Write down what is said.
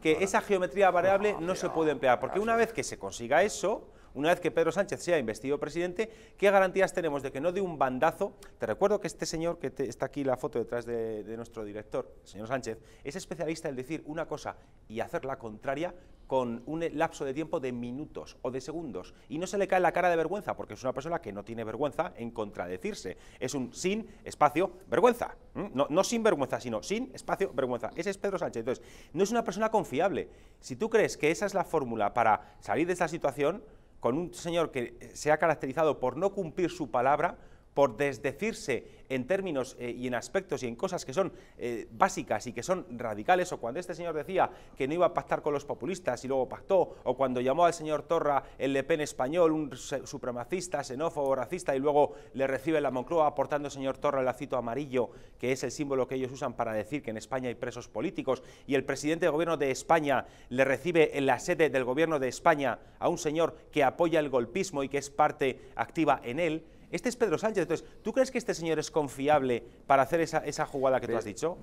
que esa geometría variable no, se puede emplear, porque una vez que se consiga eso, una vez que Pedro Sánchez sea investido presidente, ¿qué garantías tenemos de que no dé un bandazo? Te recuerdo que este señor, que está aquí la foto detrás de, de, nuestro director, el señor Sánchez, es especialista en decir una cosa y hacer la contraria con un lapso de tiempo de minutos o de segundos y no se le cae la cara de vergüenza porque es una persona que no tiene vergüenza en contradecirse. Es un sin espacio vergüenza. No, no sin vergüenza, sino sin espacio vergüenza. Ese es Pedro Sánchez. Entonces, no es una persona confiable. Si tú crees que esa es la fórmula para salir de esta situación, con un señor que se ha caracterizado por no cumplir su palabra, por desdecirse en términos eh, y en aspectos y en cosas que son eh, básicas y que son radicales, o cuando este señor decía que no iba a pactar con los populistas y luego pactó, o cuando llamó al señor Torra el Le Pen español, un supremacista, xenófobo, racista, y luego le recibe la Moncloa aportando al señor Torra el lacito amarillo, que es el símbolo que ellos usan para decir que en España hay presos políticos, y el presidente del gobierno de España le recibe en la sede del gobierno de España a un señor que apoya el golpismo y que es parte activa en él, este es Pedro Sánchez. Entonces, ¿tú crees que este señor es confiable para hacer esa, esa jugada que tú has dicho?